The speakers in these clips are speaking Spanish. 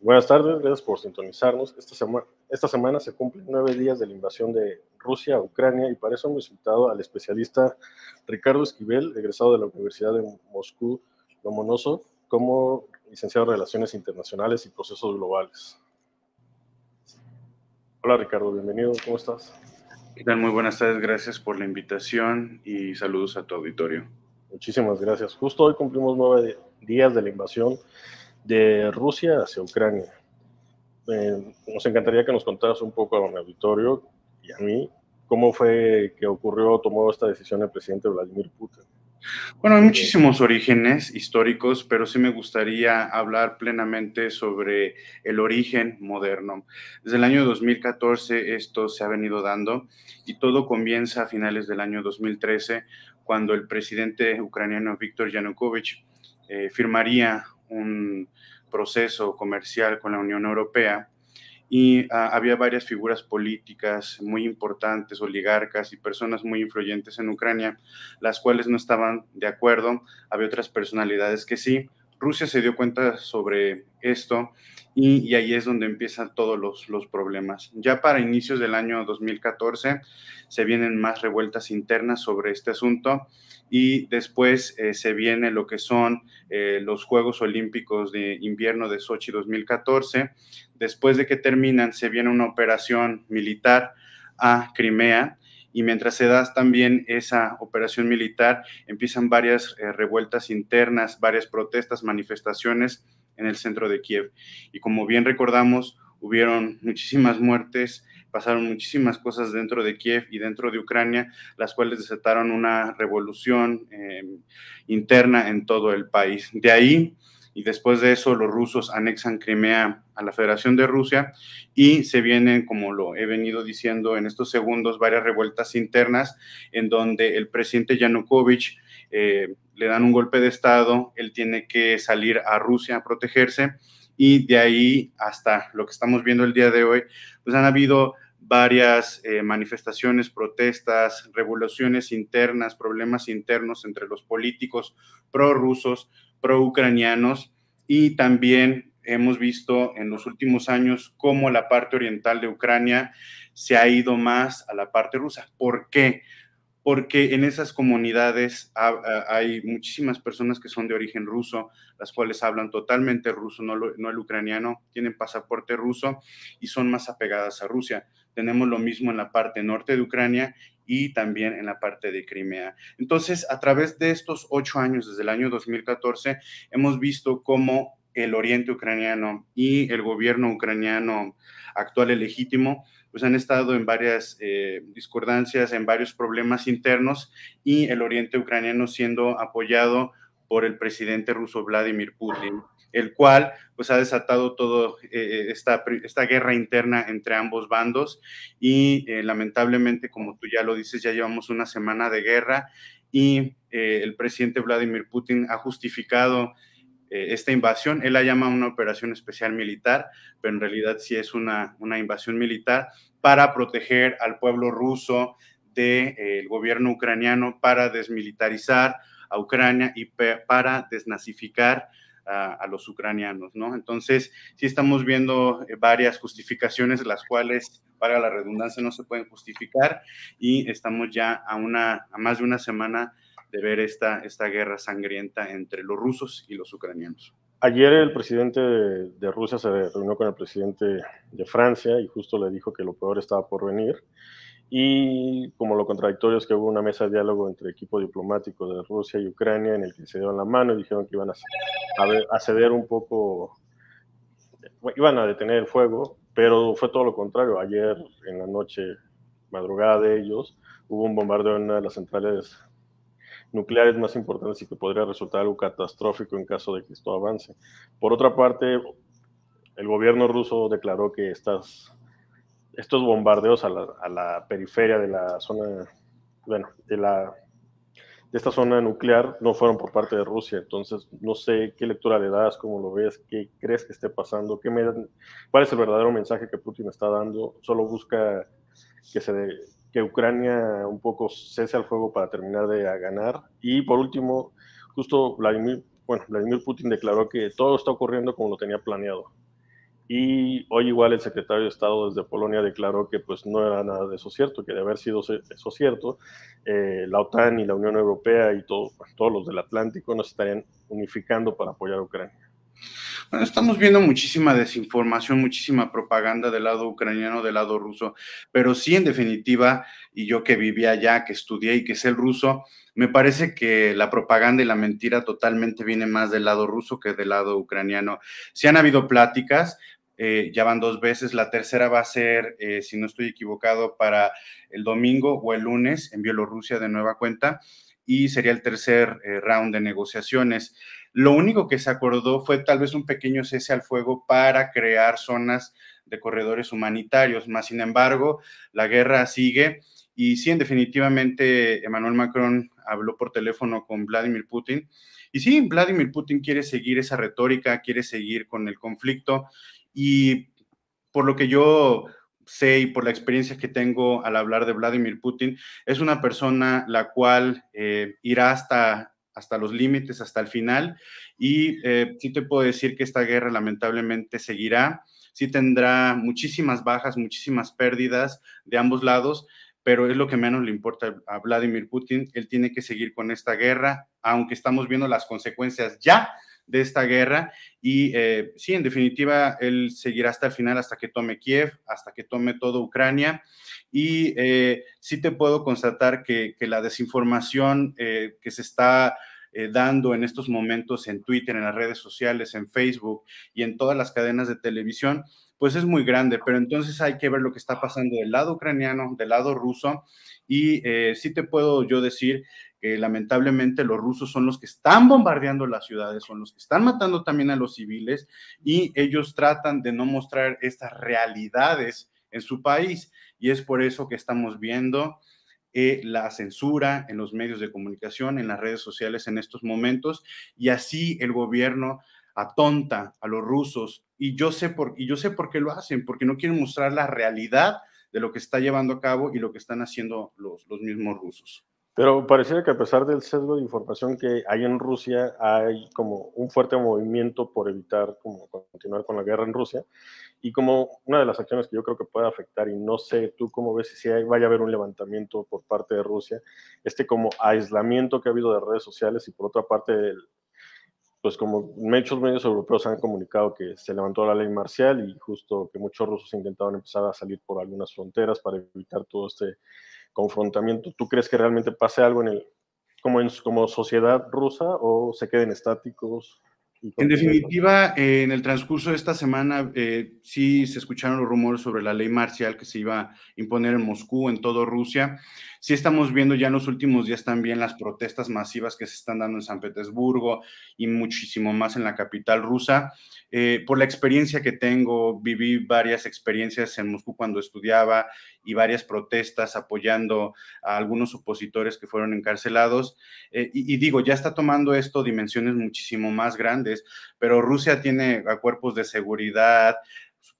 buenas tardes, gracias por sintonizarnos. Esta, esta semana se cumplen nueve días de la invasión de Rusia a Ucrania y para eso hemos invitado al especialista Ricardo Esquivel, egresado de la Universidad de Moscú Lomonoso, como licenciado en Relaciones Internacionales y Procesos Globales. Hola Ricardo, bienvenido, ¿cómo estás? ¿Qué tal? Muy buenas tardes, gracias por la invitación y saludos a tu auditorio. Muchísimas gracias. Justo hoy cumplimos nueve días de la invasión de Rusia hacia Ucrania. nos encantaría que nos contaras un poco a mi auditorio y a mí cómo fue que ocurrió, tomó esta decisión el presidente Vladimir Putin. Bueno, hay muchísimos orígenes históricos, pero sí me gustaría hablar plenamente sobre el origen moderno. Desde el año 2014 esto se ha venido dando y todo comienza a finales del año 2013 cuando el presidente ucraniano Viktor Yanukovych eh, firmaría un proceso comercial con la Unión Europea y ah, había varias figuras políticas muy importantes, oligarcas y personas muy influyentes en Ucrania, las cuales no estaban de acuerdo, había otras personalidades que sí, Rusia se dio cuenta sobre esto y, ahí es donde empiezan todos los, problemas. Ya para inicios del año 2014 se vienen más revueltas internas sobre este asunto y después eh, se viene lo que son eh, los Juegos Olímpicos de Invierno de Sochi 2014. Después de que terminan se viene una operación militar a Crimea y mientras se da también esa operación militar, empiezan varias eh, revueltas internas, varias protestas, manifestaciones en el centro de Kiev. Y como bien recordamos, hubieron muchísimas muertes, pasaron muchísimas cosas dentro de Kiev y dentro de Ucrania, las cuales desataron una revolución em, interna en todo el país. De ahí y después de eso los rusos anexan Crimea a la Federación de Rusia y se vienen, como lo he venido diciendo en estos segundos, varias revueltas internas en donde el presidente Yanukovych eh, le dan un golpe de Estado, él tiene que salir a Rusia a protegerse y de ahí hasta lo que estamos viendo el día de hoy, pues han habido varias eh, manifestaciones, protestas, revoluciones internas, problemas internos entre los políticos prorrusos, pro-ucranianos y también hemos visto en los últimos años cómo la parte oriental de Ucrania se ha ido más a la parte rusa. ¿Por qué? Porque en esas comunidades hay muchísimas personas que son de origen ruso, las cuales hablan totalmente ruso, no, el ucraniano, tienen pasaporte ruso y son más apegadas a Rusia. Tenemos lo mismo en la parte norte de Ucrania y también en la parte de Crimea. Entonces, a través de estos ocho años, desde el año 2014, hemos visto cómo el oriente ucraniano y el gobierno ucraniano actual legítimo, pues han estado en varias eh, discordancias, en varios problemas internos y el oriente ucraniano siendo apoyado por el presidente ruso Vladimir Putin el cual pues ha desatado toda eh, esta, guerra interna entre ambos bandos y eh, lamentablemente, como tú ya lo dices, ya llevamos una semana de guerra y eh, el presidente Vladimir Putin ha justificado esta invasión. Él la llama una operación especial militar, pero en realidad sí es una, una invasión militar para proteger al pueblo ruso del gobierno ucraniano, para desmilitarizar a Ucrania y para desnazificar a, los ucranianos, ¿no? Entonces, sí estamos viendo eh, varias justificaciones, las cuales, para la redundancia, no se pueden justificar y estamos ya a, una, a más de una semana de ver esta, esta guerra sangrienta entre los rusos y los ucranianos. Ayer el presidente de Rusia se reunió con el presidente de Francia y justo le dijo que lo peor estaba por venir y como lo contradictorio es que hubo una mesa de diálogo entre equipo diplomático de Rusia y Ucrania en el que se dieron la mano y dijeron que iban a, a ceder un poco, iban a detener el fuego, pero fue todo lo contrario. Ayer en la noche, madrugada de ellos, hubo un bombardeo en una de las centrales nucleares más importantes y que podría resultar algo catastrófico en caso de que esto avance. Por otra parte, el gobierno ruso declaró que estas estos bombardeos a la, periferia de la zona, bueno, de la de esta zona nuclear no fueron por parte de Rusia. Entonces, no sé qué lectura le das, cómo lo ves, qué crees que esté pasando, qué me, cuál es el verdadero mensaje que Putin está dando. Solo busca que se que Ucrania un poco cese al fuego para terminar de ganar. Y por último, justo Vladimir, bueno, Vladimir Putin declaró que todo está ocurriendo como lo tenía planeado. Y hoy igual el secretario de Estado desde Polonia declaró que pues no era nada de eso cierto, que de haber sido eso cierto, eh, la OTAN y la Unión Europea y todo, pues, todos los del Atlántico nos estarían unificando para apoyar a Ucrania. Bueno, estamos viendo muchísima desinformación, muchísima propaganda del lado ucraniano, del lado ruso, pero sí, en definitiva, y yo que vivía allá, que estudié y que sé el ruso, me parece que la propaganda y la mentira totalmente viene más del lado ruso que del lado ucraniano. si han habido pláticas, eh, ya van dos veces. La tercera va a ser, eh, si no estoy equivocado, para el domingo o el lunes en Bielorrusia de nueva cuenta. Y sería el tercer eh, round de negociaciones. Lo único que se acordó fue tal vez un pequeño cese al fuego para crear zonas de corredores humanitarios. Más sin embargo, la guerra sigue. Y sí, definitivamente, Emmanuel Macron habló por teléfono con Vladimir Putin. Y sí, Vladimir Putin quiere seguir esa retórica, quiere seguir con el conflicto y por lo que yo sé y por la experiencia que tengo al hablar de Vladimir Putin, es una persona la cual eh, irá hasta, hasta los límites, hasta el final. Y eh, sí te puedo decir que esta guerra lamentablemente seguirá. Sí tendrá muchísimas bajas, muchísimas pérdidas de ambos lados, pero es lo que menos le importa a Vladimir Putin. Él tiene que seguir con esta guerra, aunque estamos viendo las consecuencias ya de esta guerra. Y eh, sí, en definitiva, él seguirá hasta el final, hasta que tome Kiev, hasta que tome toda Ucrania. Y eh, sí te puedo constatar que, la desinformación eh, que se está dando en estos momentos en Twitter, en las redes sociales, en Facebook y en todas las cadenas de televisión, pues es muy grande, pero entonces hay que ver lo que está pasando del lado ucraniano, del lado ruso, y sí te puedo yo decir que lamentablemente los rusos son los que están bombardeando las ciudades, son los que están matando también a los civiles y ellos tratan de no mostrar estas realidades en su país. Y es por eso que estamos viendo eh, la censura en los medios de comunicación, en las redes sociales en estos momentos. Y así el gobierno atonta a los rusos. Y yo sé por, yo sé por qué lo hacen, porque no quieren mostrar la realidad de lo que está llevando a cabo y lo que están haciendo los mismos rusos. Pero pareciera que a pesar del sesgo de información que hay en Rusia, hay como un fuerte movimiento por evitar como continuar con la guerra en Rusia. Y como una de las acciones que yo creo que puede afectar, y no sé tú cómo ves si vaya a haber un levantamiento por parte de Rusia, este como aislamiento que ha habido de redes sociales y por otra parte pues como muchos medios europeos han comunicado que se levantó la ley marcial y justo que muchos rusos intentaron empezar a salir por algunas fronteras para evitar todo este confrontamiento, ¿tú crees que realmente pase algo en el, como, en, como sociedad rusa o se queden estáticos? En definitiva, en el transcurso de esta semana eh, sí se escucharon los rumores sobre la ley marcial que se iba a imponer en Moscú, en toda Rusia. Sí estamos viendo ya en los últimos días también las protestas masivas que se están dando en San Petersburgo y muchísimo más en la capital rusa. Eh, por la experiencia que tengo, viví varias experiencias en Moscú cuando estudiaba y varias protestas apoyando a algunos opositores que fueron encarcelados. Eh, y, y, digo, ya está tomando esto dimensiones muchísimo más grandes, pero Rusia tiene a cuerpos de seguridad,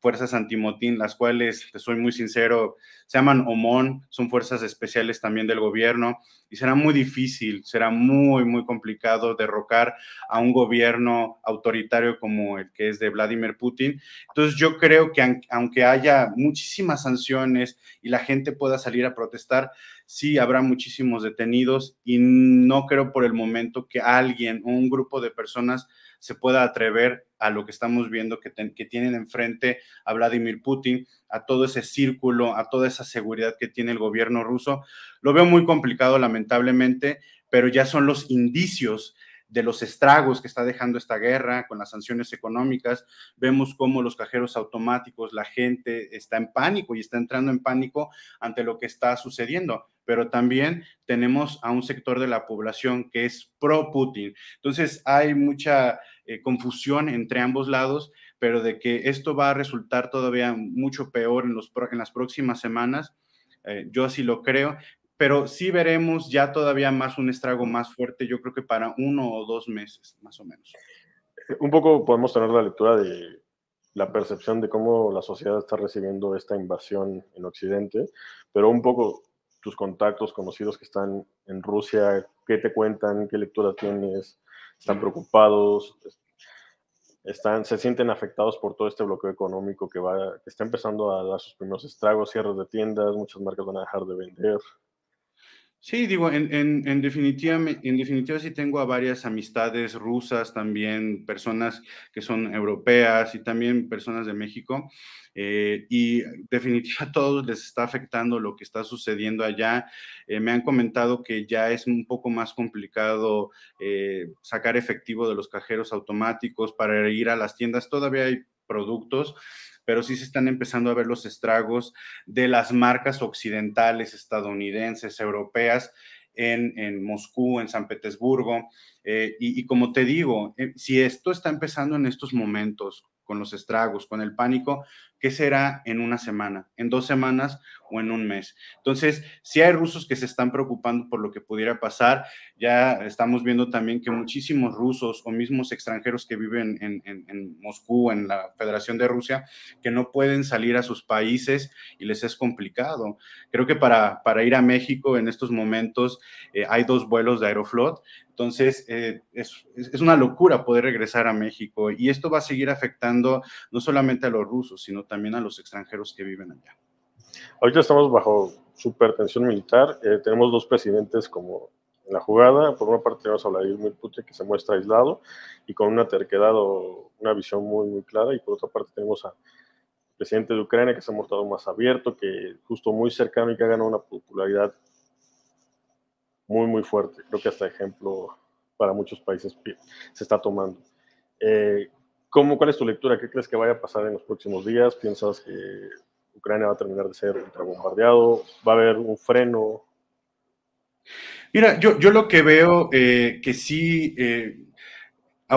fuerzas antimotín, las cuales, te soy muy sincero, se llaman OMON, son fuerzas especiales también del gobierno, y será muy difícil, será muy, muy complicado derrocar a un gobierno autoritario como el que es de Vladimir Putin. Entonces yo creo que aunque haya muchísimas sanciones y la gente pueda salir a protestar, sí habrá muchísimos detenidos y no creo por el momento que alguien o un grupo de personas se pueda atrever a lo que estamos viendo que, que tienen enfrente a Vladimir Putin, a todo ese círculo, a toda esa seguridad que tiene el gobierno ruso. Lo veo muy complicado, lamentablemente, pero ya son los indicios de los estragos que está dejando esta guerra con las sanciones económicas. Vemos cómo los cajeros automáticos, la gente está en pánico y está entrando en pánico ante lo que está sucediendo pero también tenemos a un sector de la población que es pro Putin. Entonces hay mucha eh, confusión entre ambos lados, pero de que esto va a resultar todavía mucho peor en, los, las próximas semanas, eh, yo así lo creo, pero sí veremos ya todavía más un estrago más fuerte, yo creo que para uno o dos meses, más o menos. Eh, un poco podemos tener la lectura de la percepción de cómo la sociedad está recibiendo esta invasión en Occidente, pero un poco tus contactos, conocidos que están en Rusia, qué te cuentan, qué lectura tienes, están preocupados, están, se sienten afectados por todo este bloqueo económico que, va, que está empezando a dar sus primeros estragos, cierres de tiendas, muchas marcas van a dejar de vender. Sí, digo, en, definitiva, en definitiva sí tengo a varias amistades rusas también, personas que son europeas y también personas de México. Eh, y definitiva a todos les está afectando lo que está sucediendo allá. Eh, me han comentado que ya es un poco más complicado eh, sacar efectivo de los cajeros automáticos para ir a las tiendas. Todavía hay productos, pero sí se están empezando a ver los estragos de las marcas occidentales, estadounidenses, europeas, en, en, Moscú, en San Petersburgo. Eh, y, como te digo, eh, si esto está empezando en estos momentos con los estragos, con el pánico, ¿qué será en una semana, en dos semanas o en un mes? Entonces, si hay rusos que se están preocupando por lo que pudiera pasar, ya estamos viendo también que muchísimos rusos o mismos extranjeros que viven en, Moscú, en la Federación de Rusia, que no pueden salir a sus países y les es complicado. Creo que para, para ir a México en estos momentos eh, hay dos vuelos de Aeroflot entonces, eh, es, es, una locura poder regresar a México y esto va a seguir afectando no solamente a los rusos, sino también a los extranjeros que viven allá. Ahorita estamos bajo tensión militar. Eh, tenemos dos presidentes como en la jugada. Por una parte tenemos a Vladimir Putin que se muestra aislado y con una terquedad o una visión muy, muy clara. Y por otra parte tenemos al presidente de Ucrania que se ha mostrado más abierto, que justo muy cercano y que ha ganado una popularidad muy, muy fuerte. Creo que hasta ejemplo para muchos países se está tomando. Eh, ¿cómo, ¿Cuál es tu lectura? ¿Qué crees que vaya a pasar en los próximos días? ¿Piensas que Ucrania va a terminar de ser ultrabombardeado? ¿Va a haber un freno? Mira, yo, yo lo que veo eh, que sí, eh,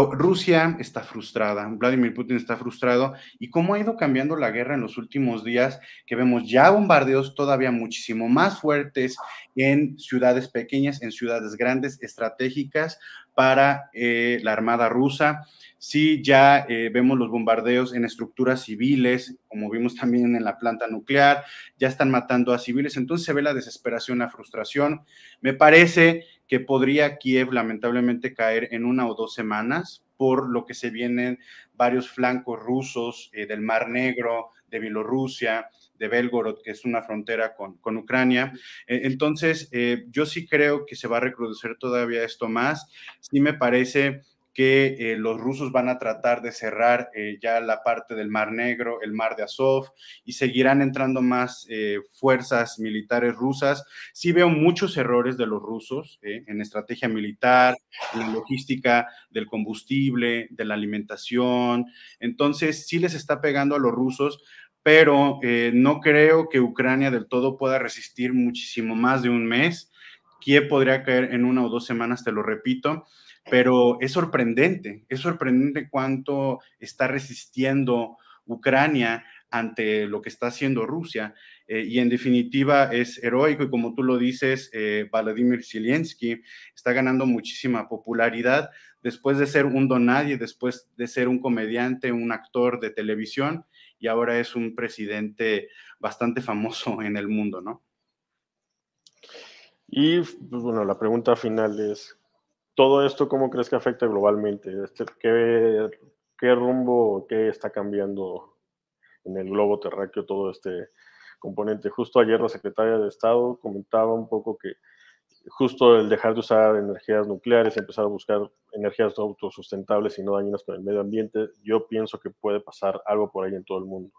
Rusia está frustrada, Vladimir Putin está frustrado y cómo ha ido cambiando la guerra en los últimos días, que vemos ya bombardeos todavía muchísimo más fuertes en ciudades pequeñas, en ciudades grandes, estratégicas para eh, la Armada rusa. Sí, ya eh, vemos los bombardeos en estructuras civiles, como vimos también en la planta nuclear, ya están matando a civiles, entonces se ve la desesperación, la frustración. Me parece que podría Kiev lamentablemente caer en una o dos semanas por lo que se vienen varios flancos rusos eh, del Mar Negro, de Bielorrusia, de Belgorod, que es una frontera con, Ucrania. Eh, entonces, eh, yo sí creo que se va a recrudecer todavía esto más. Sí me parece que eh, los rusos van a tratar de cerrar eh, ya la parte del Mar Negro, el Mar de Azov, y seguirán entrando más eh, fuerzas militares rusas. Sí veo muchos errores de los rusos en estrategia militar, en logística del combustible, de la alimentación. Entonces, sí les está pegando a los rusos, pero no creo que Ucrania del todo pueda resistir muchísimo más de un mes. Kiev podría caer en una o dos semanas, te lo repito pero es sorprendente, es sorprendente cuánto está resistiendo Ucrania ante lo que está haciendo Rusia. Eh, y en definitiva es heroico y como tú lo dices, eh, Vladimir Zelensky está ganando muchísima popularidad después de ser un donadie, después de ser un comediante, un actor de televisión y ahora es un presidente bastante famoso en el mundo, ¿no? Y pues, bueno, la pregunta final es, todo esto, ¿cómo crees que afecta globalmente? Este, ¿Qué, qué rumbo, qué está cambiando en el globo terráqueo todo este componente? Justo ayer la secretaria de Estado comentaba un poco que justo el dejar de usar energías nucleares, empezar a buscar energías autosustentables y no dañinas para el medio ambiente, yo pienso que puede pasar algo por ahí en todo el mundo.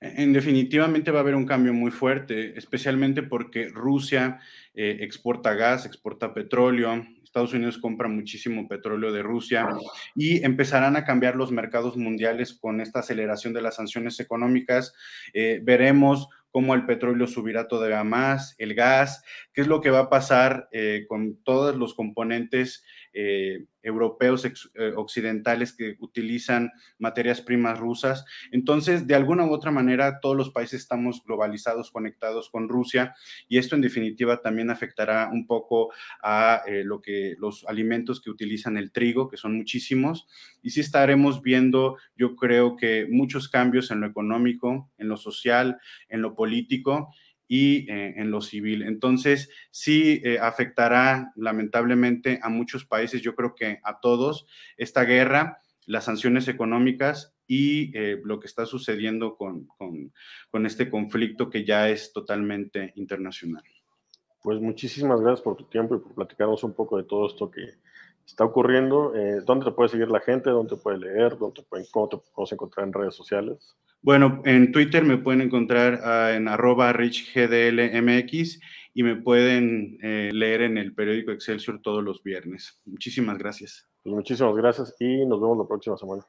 E-, en definitivamente va a haber un cambio muy fuerte, especialmente porque Rusia eh, exporta gas, exporta petróleo, Estados Unidos compra muchísimo petróleo de Rusia y empezarán a cambiar los mercados mundiales con esta aceleración de las sanciones económicas. Eh, veremos cómo el petróleo subirá todavía más, el gas, qué es lo que va a pasar eh, con todos los componentes eh, europeos eh, occidentales que utilizan materias primas rusas. Entonces, de alguna u otra manera, todos los países estamos globalizados, conectados con Rusia y esto en definitiva también afectará un poco a eh, lo que los alimentos que utilizan el trigo, que son muchísimos, y sí estaremos viendo, yo creo que muchos cambios en lo económico, en lo social, en lo político y eh, en lo civil. Entonces, sí eh, afectará lamentablemente a muchos países, yo creo que a todos, esta guerra, las sanciones económicas y eh, lo que está sucediendo con, este conflicto que ya es totalmente internacional. Pues muchísimas gracias por tu tiempo y por platicarnos un poco de todo esto que, está ocurriendo, dónde te puede seguir la gente, dónde te puede leer, dónde cómo te encontrar en redes sociales. Bueno, en Twitter me pueden encontrar ah, en arroba richgdlmx y me pueden eh, leer en el periódico Excelsior todos los viernes. Muchísimas gracias. Pues muchísimas gracias y nos vemos la próxima semana.